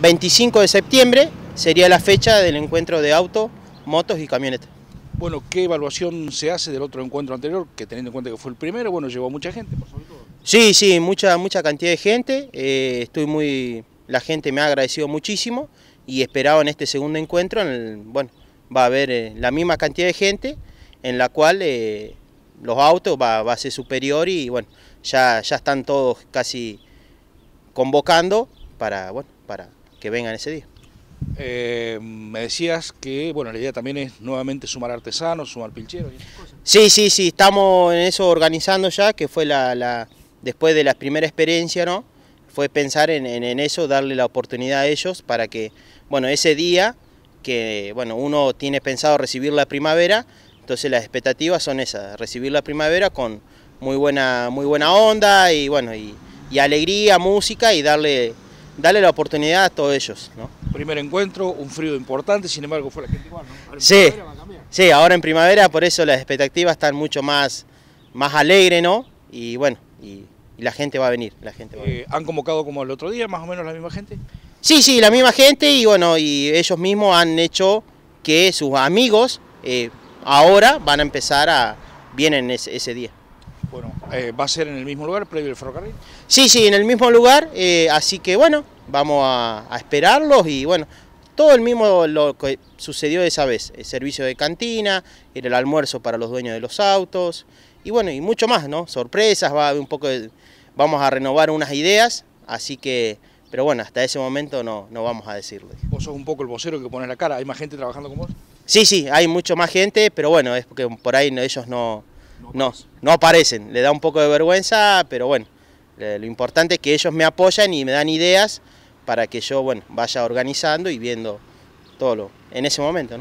25 de septiembre sería la fecha del encuentro de auto, motos y camionetas. Bueno, ¿qué evaluación se hace del otro encuentro anterior? Que teniendo en cuenta que fue el primero, bueno, llevó mucha gente, por Sí, sí, mucha, mucha cantidad de gente. Eh, estoy muy. La gente me ha agradecido muchísimo y esperaba en este segundo encuentro, bueno, va a haber eh, la misma cantidad de gente, en la cual eh, los autos va, va, a ser superior y bueno, ya, ya están todos casi convocando para, para que vengan ese día. Eh, me decías que bueno la idea también es nuevamente sumar artesanos, sumar pincheros. Sí, sí, sí, estamos en eso organizando ya, que fue la, después de la primera experiencia, ¿no? Fue pensar en, eso, darle la oportunidad a ellos para que, bueno, ese día que bueno, uno tiene pensado recibir la primavera, entonces las expectativas son esas, recibir la primavera con muy buena, muy buena onda y bueno, y alegría, música y darle Dale la oportunidad a todos ellos. ¿no? Primer encuentro, un frío importante, sin embargo fue la gente igual, ¿no? sí, sí, ahora en primavera, por eso las expectativas están mucho más, más alegres, ¿no? Y bueno, y, la gente va a venir. La gente eh, ¿Han convocado como el otro día, más o menos la misma gente? Sí, sí, la misma gente y bueno, y ellos mismos han hecho que sus amigos eh, ahora van a empezar a, vienen ese día. Eh, ¿Va a ser en el mismo lugar, previo al ferrocarril? Sí, sí, en el mismo lugar, eh, así que bueno, vamos a, esperarlos y bueno, todo el mismo lo que sucedió esa vez, el servicio de cantina, el almuerzo para los dueños de los autos y bueno, y mucho más, ¿no? Sorpresas, va a haber un poco vamos a renovar unas ideas, así que... Pero bueno, hasta ese momento no, no vamos a decirlo. Vos sos un poco el vocero que pone la cara, ¿hay más gente trabajando con vos? Sí, sí, hay mucho más gente, pero bueno, es porque por ahí ellos no, no, no aparecen, le da un poco de vergüenza, pero bueno, lo importante es que ellos me apoyan y me dan ideas para que yo, bueno, vaya organizando y viendo todo en ese momento,